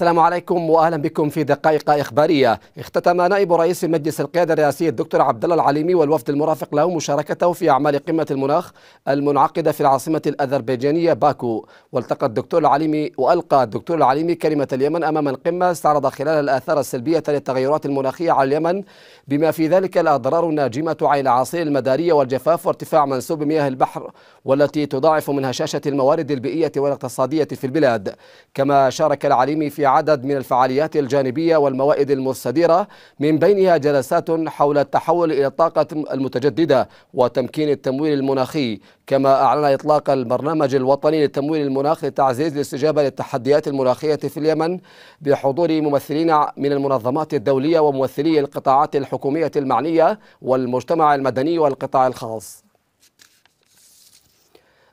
السلام عليكم واهلا بكم في دقائق اخباريه، اختتم نائب رئيس مجلس القياده الرئاسي الدكتور عبد الله العليمي والوفد المرافق له مشاركته في اعمال قمه المناخ المنعقده في العاصمه الاذربيجانيه باكو، والتقى الدكتور العليمي والقى الدكتور العليمي كلمه اليمن امام القمه استعرض خلالها الاثار السلبيه للتغيرات المناخيه على اليمن بما في ذلك الاضرار الناجمه عن العاصير المداريه والجفاف وارتفاع منسوب مياه البحر والتي تضاعف من هشاشه الموارد البيئيه والاقتصاديه في البلاد، كما شارك العليمي في عدد من الفعاليات الجانبية والموائد المستديرة من بينها جلسات حول التحول إلى الطاقة المتجددة وتمكين التمويل المناخي كما أعلن إطلاق البرنامج الوطني للتمويل المناخ لتعزيز الاستجابة للتحديات المناخية في اليمن بحضور ممثلين من المنظمات الدولية وممثلي القطاعات الحكومية المعنية والمجتمع المدني والقطاع الخاص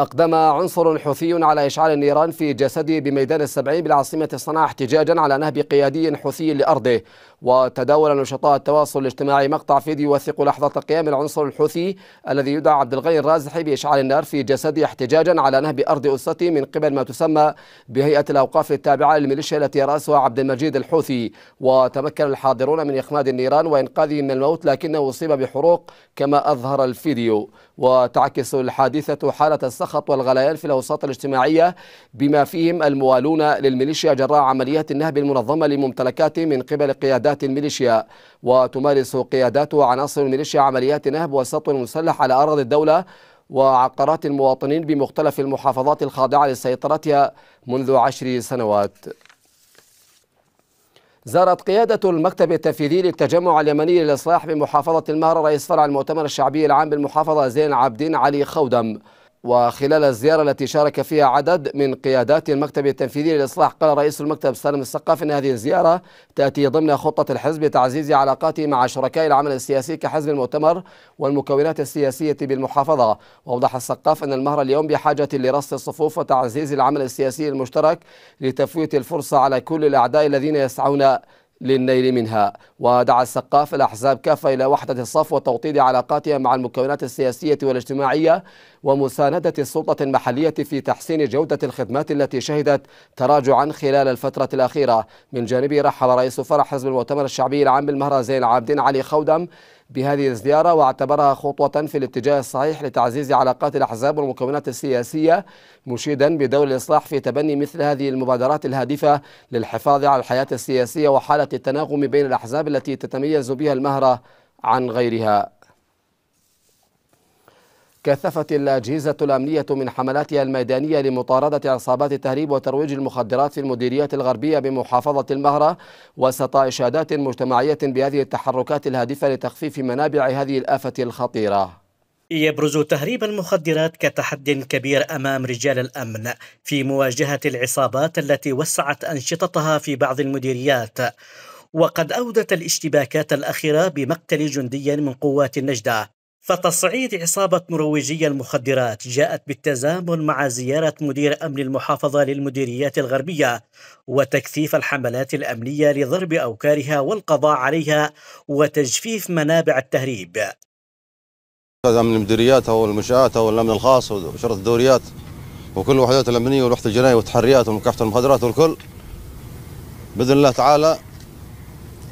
أقدم عنصر حوثي على إشعال النيران في جسده بميدان السبعين بالعاصمة صنعاء احتجاجا على نهب قيادي حوثي لأرضه وتداول نشطاء التواصل الاجتماعي مقطع فيديو يوثق لحظة قيام العنصر الحوثي الذي يدعى عبد الغني الرازحي بإشعال النار في جسده احتجاجا على نهب أرض أسرته من قبل ما تسمى بهيئة الأوقاف التابعة للميليشيا التي رأسها عبد المجيد الحوثي وتمكن الحاضرون من إخماد النيران وإنقاذه من الموت لكنه أصيب بحروق كما أظهر الفيديو وتعكس الحادثة حالة السخط والغليان في الأوساط الاجتماعية بما فيهم الموالون للميليشيا جراء عمليات النهب المنظمة لممتلكاته من قبل قيادات قيادات الميليشيا وتمارس قيادات وعناصر الميليشيا عمليات نهب وسطو مسلح على أراضي الدولة وعقارات المواطنين بمختلف المحافظات الخاضعة لسيطرتها منذ عشر سنوات زارت قيادة المكتب التنفيذي للتجمع اليمني للإصلاح بمحافظة المهر رئيس فرع المؤتمر الشعبي العام بالمحافظة زين عابدين علي خودم وخلال الزيارة التي شارك فيها عدد من قيادات المكتب التنفيذي للإصلاح قال رئيس المكتب سالم السقاف أن هذه الزيارة تأتي ضمن خطة الحزب لتعزيز علاقاته مع شركاء العمل السياسي كحزب المؤتمر والمكونات السياسية بالمحافظة وأوضح السقاف أن المهر اليوم بحاجة لرص الصفوف وتعزيز العمل السياسي المشترك لتفويت الفرصة على كل الأعداء الذين يسعون للنيل منها ودعا السقاف الأحزاب كافة إلى وحدة الصف وتوطيد علاقاتها مع المكونات السياسية والاجتماعية ومساندة السلطة المحلية في تحسين جودة الخدمات التي شهدت تراجعا خلال الفترة الأخيرة من جانبه رحل رئيس فرع حزب المؤتمر الشعبي العام بالمهرة زين علي خودم بهذه الزيارة واعتبرها خطوة في الاتجاه الصحيح لتعزيز علاقات الأحزاب والمكونات السياسية مشيدا بدور الإصلاح في تبني مثل هذه المبادرات الهادفة للحفاظ على الحياة السياسية وحالة التناغم بين الأحزاب التي تتميز بها المهرة عن غيرها كثفت الأجهزة الأمنية من حملاتها الميدانية لمطاردة عصابات التهريب وترويج المخدرات في المديريات الغربية بمحافظة المهرة وسط إشادات مجتمعية بهذه التحركات الهادفة لتخفيف منابع هذه الآفة الخطيرة يبرز تهريب المخدرات كتحد كبير امام رجال الامن في مواجهه العصابات التي وسعت انشطتها في بعض المديريات وقد اودت الاشتباكات الاخيره بمقتل جندي من قوات النجده فتصعيد عصابة مروجي المخدرات جاءت بالتزامن مع زيارة مدير أمن المحافظة للمديريات الغربية وتكثيف الحملات الأمنية لضرب أوكارها والقضاء عليها وتجفيف منابع التهريب من المديريات أو المنشآت أو الأمن الخاص وشرطة الدوريات وكل الوحدات الأمنية والوحدة الجنائية والتحريات ومكافحة المخدرات والكل بإذن الله تعالى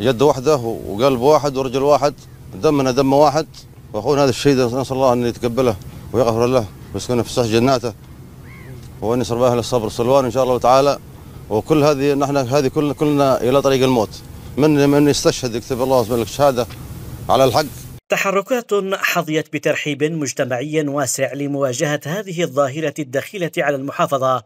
يد واحدة وقلب واحد ورجل واحد دمنا دم واحد واخونا هذا الشهيد نسال الله ان يتقبله ويغفر له ويسكنه في صح جناته وان يصرف اهل الصبر والسلوان ان شاء الله تعالى وكل هذه نحن هذه كلنا كلنا الى طريق الموت من من يستشهد يكتب الله سبحانه شهاده على الحق تحركات حظيت بترحيب مجتمعي واسع لمواجهه هذه الظاهره الدخيله على المحافظه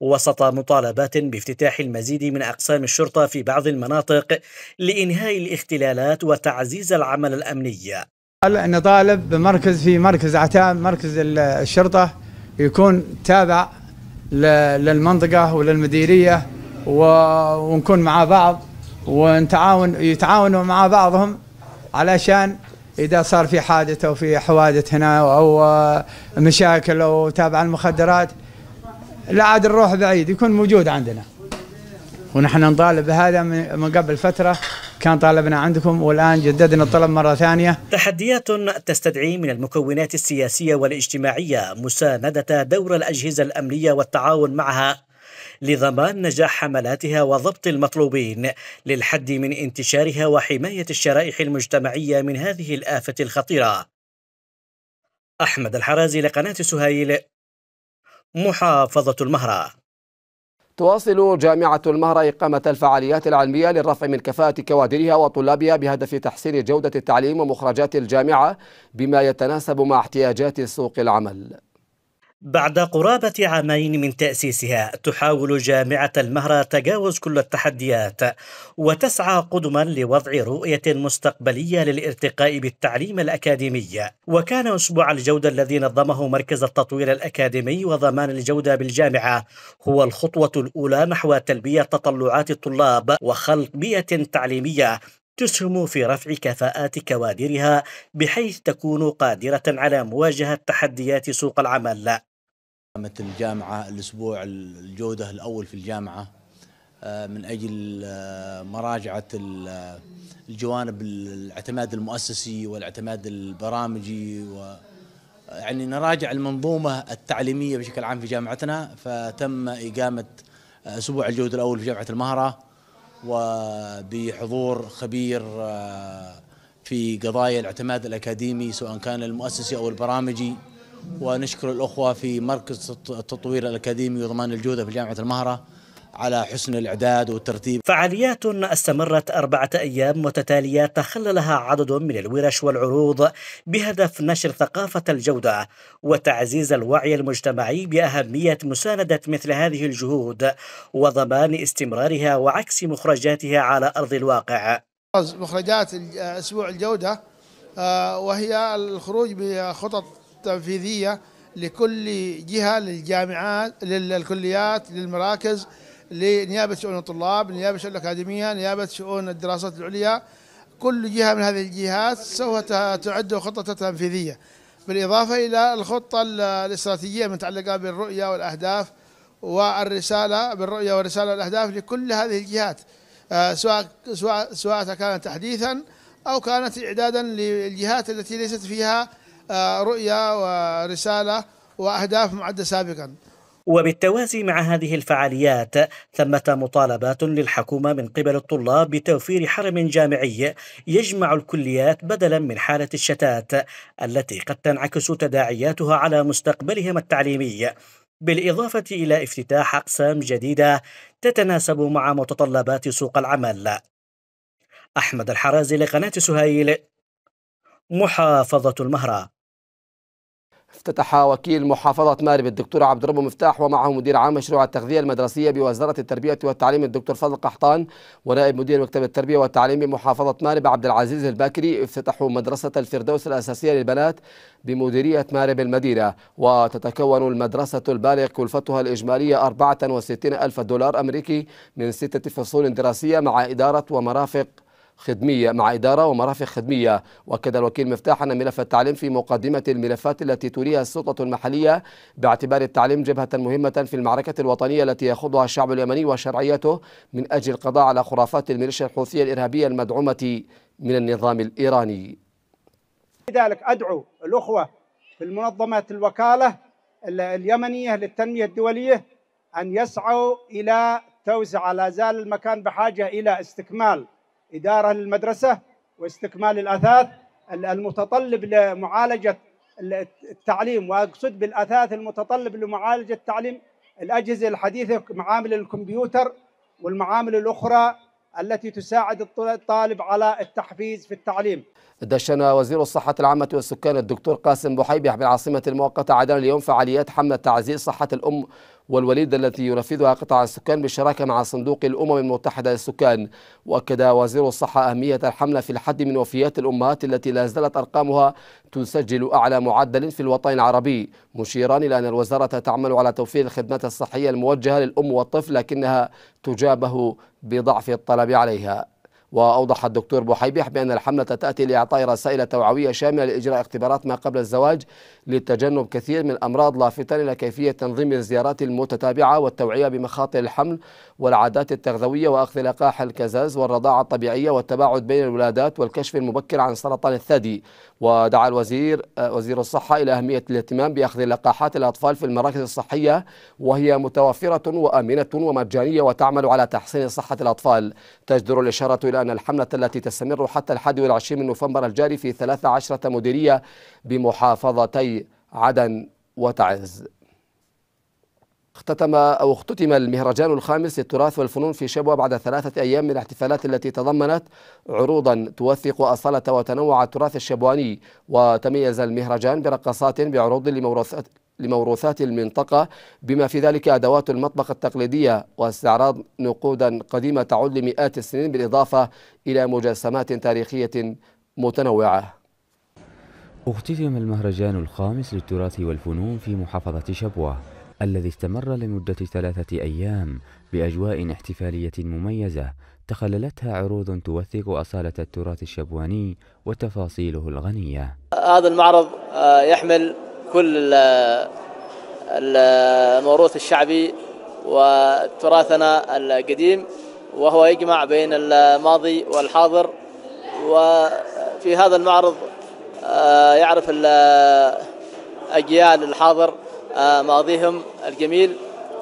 وسط مطالبات بافتتاح المزيد من اقسام الشرطه في بعض المناطق لانهاء الاختلالات وتعزيز العمل الامني نطالب بمركز في مركز عتاب مركز الشرطة يكون تابع للمنطقة وللمديرية ونكون مع بعض ونتعاون يتعاونوا مع بعضهم علشان إذا صار في حادث أو في حوادث هنا أو مشاكل أو تابع المخدرات لا عاد نروح بعيد يكون موجود عندنا ونحن نطالب بهذا من قبل فترة كان طالبنا عندكم والآن جددنا الطلب مرة ثانية تحديات تستدعي من المكونات السياسية والاجتماعية مساندة دور الأجهزة الأمنية والتعاون معها لضمان نجاح حملاتها وضبط المطلوبين للحد من انتشارها وحماية الشرائح المجتمعية من هذه الآفة الخطيرة أحمد الحرازي لقناة سهيل محافظة المهرة تواصل جامعة المهرة إقامة الفعاليات العلمية للرفع من كفاءة كوادرها وطلابها بهدف تحسين جودة التعليم ومخرجات الجامعة بما يتناسب مع احتياجات سوق العمل بعد قرابة عامين من تأسيسها تحاول جامعة المهرة تجاوز كل التحديات وتسعى قدما لوضع رؤية مستقبلية للارتقاء بالتعليم الأكاديمي وكان أسبوع الجودة الذي نظمه مركز التطوير الأكاديمي وضمان الجودة بالجامعة هو الخطوة الأولى نحو تلبية تطلعات الطلاب وخلق بيئة تعليمية تسهم في رفع كفاءات كوادرها بحيث تكون قادرة على مواجهة تحديات سوق العمل قامت الجامعة الأسبوع الجودة الأول في الجامعة آه، من أجل آه، مراجعة الجوانب الاعتماد المؤسسي والاعتماد البرامجي و يعني نراجع المنظومة التعليمية بشكل عام في جامعتنا فتم إقامة آه، أسبوع الجودة الأول في جامعة المهرة وبحضور خبير في قضايا الاعتماد الأكاديمي سواء كان المؤسسي أو البرامجي ونشكر الأخوة في مركز التطوير الأكاديمي وضمان الجودة في جامعة المهرة على حسن الإعداد والترتيب فعاليات استمرت أربعة أيام متتالية تخللها عدد من الورش والعروض بهدف نشر ثقافة الجودة وتعزيز الوعي المجتمعي بأهمية مساندة مثل هذه الجهود وضمان استمرارها وعكس مخرجاتها على أرض الواقع مخرجات أسبوع الجودة آه، وهي الخروج بخطط التنفيذية لكل جهة للجامعات للكليات للمراكز لنيابة شؤون الطلاب نيابه شؤون الأكاديمية نيابة شؤون الدراسات العليا كل جهة من هذه الجهات سوف تعد خطة تنفيذية بالإضافة إلى الخطة الاستراتيجية المتعلقة بالرؤية والأهداف والرسالة بالرؤية والرسالة والأهداف لكل هذه الجهات آه، سواء سواء سواء كانت تحديثا أو كانت إعدادا للجهات التي ليست فيها رؤية ورسالة وأهداف معدة سابقاً وبالتوازي مع هذه الفعاليات ثمة مطالبات للحكومة من قبل الطلاب بتوفير حرم جامعي يجمع الكليات بدلا من حالة الشتات التي قد تنعكس تداعياتها على مستقبلهم التعليمي بالإضافة إلى افتتاح أقسام جديدة تتناسب مع متطلبات سوق العمل أحمد الحرازي لقناة سهيل محافظة المهرة افتتح وكيل محافظة مارب الدكتور عبد الرب مفتاح ومعه مدير عام مشروع التغذية المدرسية بوزارة التربية والتعليم الدكتور فضل قحطان ونائب مدير مكتب التربية والتعليم بمحافظة مارب عبد العزيز الباكري افتتحوا مدرسة الفردوس الأساسية للبنات بمديرية مارب المدينة وتتكون المدرسة البالغ كلفتها الإجمالية 64 ألف دولار أمريكي من ستة فصول دراسية مع إدارة ومرافق خدمية مع إدارة ومرافق خدمية وأكد الوكيل مفتاح أن ملف التعليم في مقدمة الملفات التي تريها السلطة المحلية باعتبار التعليم جبهة مهمة في المعركة الوطنية التي يخوضها الشعب اليمني وشرعيته من أجل القضاء على خرافات الميليشيا الحوثية الإرهابية المدعومة من النظام الإيراني لذلك أدعو الأخوة في المنظمة الوكالة اليمنية للتنمية الدولية أن يسعوا إلى توسعة لا زال المكان بحاجة إلى استكمال إدارة للمدرسة واستكمال الأثاث المتطلب لمعالجة التعليم وأقصد بالأثاث المتطلب لمعالجة التعليم الأجهزة الحديثة معامل الكمبيوتر والمعامل الأخرى التي تساعد الطالب على التحفيز في التعليم دشن وزير الصحة العامة والسكان الدكتور قاسم بحيبح بالعاصمة المؤقتة عدن اليوم فعاليات حملة تعزيز صحة الأم والوليد التي ينفذها قطاع السكان بالشراكة مع صندوق الأمم المتحدة للسكان وأكد وزير الصحة أهمية الحملة في الحد من وفيات الأمهات التي لا زالت أرقامها تسجل أعلى معدل في الوطن العربي مشيرا إلى أن الوزارة تعمل على توفير الخدمات الصحية الموجهة للأم والطفل لكنها تجابه بضعف الطلب عليها وأوضح الدكتور بحيبيح بأن الحملة تأتي لإعطاء رسائل توعوية شاملة لإجراء اختبارات ما قبل الزواج لتجنب كثير من الأمراض لافتا إلى كيفية تنظيم الزيارات المتتابعة والتوعية بمخاطر الحمل والعادات التغذوية وأخذ لقاح الكزاز والرضاعة الطبيعية والتباعد بين الولادات والكشف المبكر عن سرطان الثدي ودعا الوزير آه، وزير الصحة إلى أهمية الاهتمام بأخذ لقاحات الأطفال في المراكز الصحية وهي متوفرة وآمنة ومجانية وتعمل على تحسين صحة الأطفال تجدر الإشارة إلى أن الحملة التي تستمر حتى الحادي والعشرين من نوفمبر الجاري في 13 مديرية بمحافظتي عدن وتعز اختتم أو اختتم المهرجان الخامس للتراث والفنون في شبوة بعد ثلاثة أيام من الاحتفالات التي تضمنت عروضا توثق أصالة وتنوع التراث الشبواني وتميز المهرجان برقصات بعروض لموروثات لموروثات المنطقة بما في ذلك أدوات المطبخ التقليدية واستعراض نقودا قديمة تعود لمئات السنين بالإضافة إلى مجسمات تاريخية متنوعة اختتم المهرجان الخامس للتراث والفنون في محافظة شبوة الذي استمر لمدة ثلاثة أيام بأجواء احتفالية مميزة تخللتها عروض توثق أصالة التراث الشبواني وتفاصيله الغنية هذا المعرض آه، يحمل كل الموروث الشعبي وتراثنا القديم وهو يجمع بين الماضي والحاضر وفي هذا المعرض آه، يعرف أجيال الحاضر آه، ماضيهم الجميل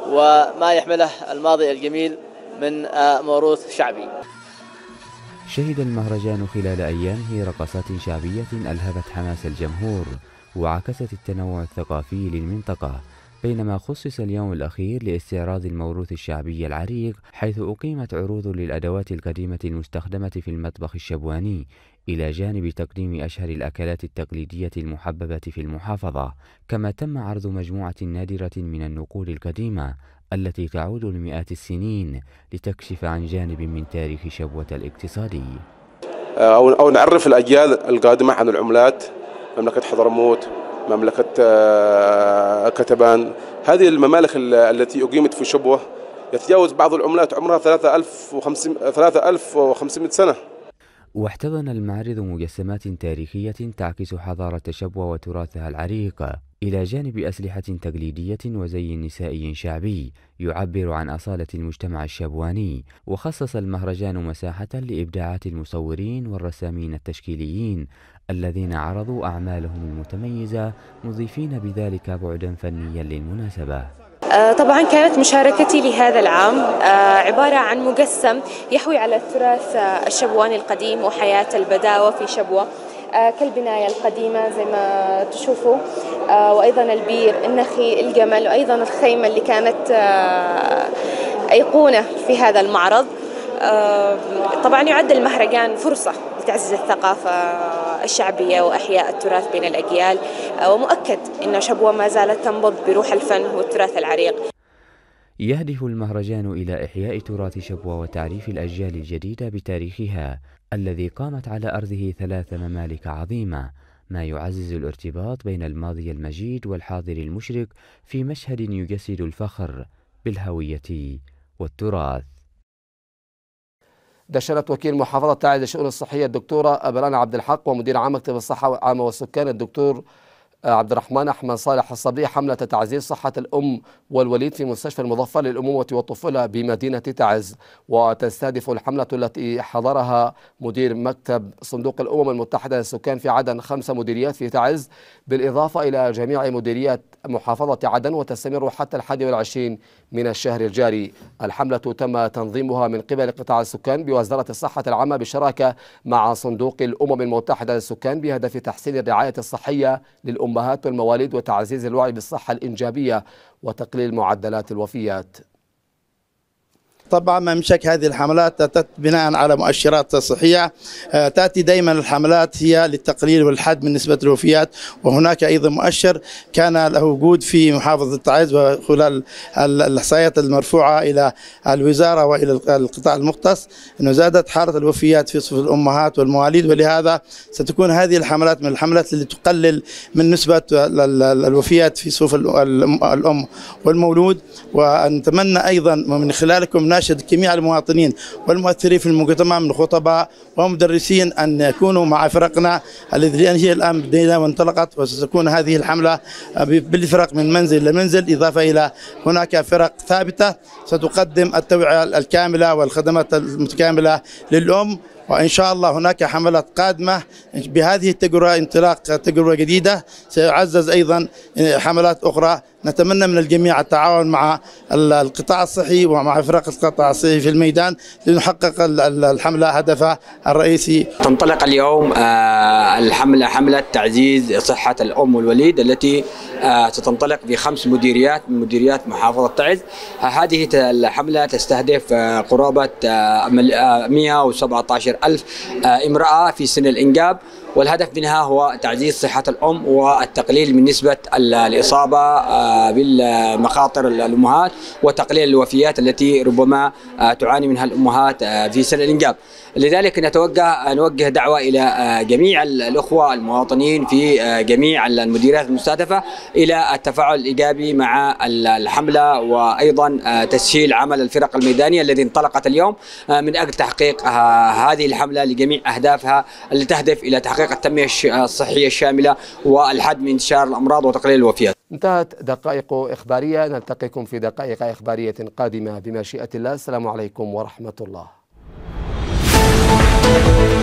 وما يحمله الماضي الجميل من آه، موروث شعبي شهد المهرجان خلال أيامه رقصات شعبية ألهبت حماس الجمهور وعكست التنوع الثقافي للمنطقة بينما خصص اليوم الأخير لاستعراض الموروث الشعبي العريق حيث أقيمت عروض للأدوات القديمة المستخدمة في المطبخ الشبواني إلى جانب تقديم أشهر الأكلات التقليدية المحببة في المحافظة، كما تم عرض مجموعة نادرة من النقود القديمة التي تعود لمئات السنين لتكشف عن جانب من تاريخ شبوة الاقتصادي. أو أو نعرف الأجيال القادمة عن العملات مملكة حضرموت، مملكة آه، كتبان، هذه الممالك التي أقيمت في شبوة يتجاوز بعض العملات عمرها 3500 سنة. واحتضن المعرض مجسمات تاريخية تعكس حضارة شبوة وتراثها العريق إلى جانب أسلحة تقليدية وزي نسائي شعبي يعبر عن أصالة المجتمع الشبواني وخصص المهرجان مساحة لإبداعات المصورين والرسامين التشكيليين الذين عرضوا أعمالهم المتميزة مضيفين بذلك بعدا فنيا للمناسبة آه، طبعا كانت مشاركتي لهذا العام آه، عبارة عن مقسم يحوي على التراث آه، الشبواني القديم وحياة البداوة في شبوة كالبناية القديمة زي ما تشوفوا وأيضا البير النخي الجمل وأيضا الخيمة اللي كانت أيقونة في هذا المعرض طبعا يعد المهرجان فرصة لتعزيز الثقافة الشعبية وأحياء التراث بين الأجيال آه، ومؤكد أن شبوة ما زالت تنبض بروح الفن والتراث العريق يهدف المهرجان إلى إحياء تراث شبوة وتعريف الأجيال الجديدة بتاريخها الذي قامت على أرضه ثلاث ممالك عظيمة ما يعزز الارتباط بين الماضي المجيد والحاضر المشرق في مشهد يجسد الفخر بالهوية والتراث دشنت وكيل محافظة تعز الشؤون الصحية الدكتورة أبلان عبد الحق ومدير عام مكتب الصحة العامة والسكان الدكتور عبد الرحمن أحمد صالح الصبري حملة تعزيز صحة الأم والوليد في مستشفى المظفر للأمومة والطفولة بمدينة تعز وتستهدف الحملة التي حضرها مدير مكتب صندوق الأمم المتحدة للسكان في عدن خمس مديريات في تعز بالإضافة إلى جميع مديريات محافظة عدن وتستمر حتى الحادي والعشرين من الشهر الجاري الحملة تم تنظيمها من قبل قطاع السكان بوزارة الصحة العامة بالشراكة مع صندوق الأمم المتحدة للسكان بهدف تحسين الرعاية الصحية للأمة الأمهات المواليد وتعزيز الوعي بالصحة الإنجابية وتقليل معدلات الوفيات طبعا ممشك هذه الحملات أتت بناء على مؤشرات صحية آه، تأتي دائما الحملات هي للتقليل والحد من نسبة الوفيات وهناك أيضا مؤشر كان له وجود في محافظة تعز وخلال الإحصائيات المرفوعة إلى الوزارة وإلى القطاع المختص أنه زادت حالة الوفيات في صفوف الأمهات والمواليد ولهذا ستكون هذه الحملات من الحملات اللي تقلل من نسبة الوفيات في صفوف الأم والمولود ونتمنى أيضا من خلالكم نناشد جميع المواطنين والمؤثرين في المجتمع من خطباء ومدرسين أن يكونوا مع فرقنا الذي هي الآن بدينا وانطلقت وستكون هذه الحملة بالفرق من منزل لمنزل إضافة إلى هناك فرق ثابتة ستقدم التوعية الكاملة والخدمات المتكاملة للأم وإن شاء الله هناك حملات قادمة بهذه التجربة انطلاق تجربة جديدة سيعزز أيضا حملات أخرى نتمنى من الجميع التعاون مع القطاع الصحي ومع فرق القطاع الصحي في الميدان لنحقق الحملة هدفها الرئيسي تنطلق اليوم آه، الحملة حملة تعزيز صحة الأم والوليد التي آه، ستنطلق بخمس مديريات من مديريات محافظة تعز آه، هذه الحملة تستهدف آه، قرابة 117 ألف امرأة في سن الإنجاب والهدف منها هو تعزيز صحة الأم والتقليل من نسبة الإصابة آه، بالمخاطر الأمهات وتقليل الوفيات التي ربما آه، تعاني منها الأمهات آه، في سن الإنجاب لذلك نتوجه نوجه دعوة إلى جميع الأخوة المواطنين في جميع المديريات المستهدفة إلى التفاعل الإيجابي مع الحملة وأيضا تسهيل عمل الفرق الميدانية الذي انطلقت اليوم من أجل تحقيق هذه الحملة لجميع أهدافها التي تهدف إلى تحقيق تحقيق التنمية الصحية الشاملة والحد من انتشار الأمراض وتقليل الوفيات انتهت دقائق إخبارية نلتقيكم في دقائق إخبارية قادمة بمشيئة الله السلام عليكم ورحمة الله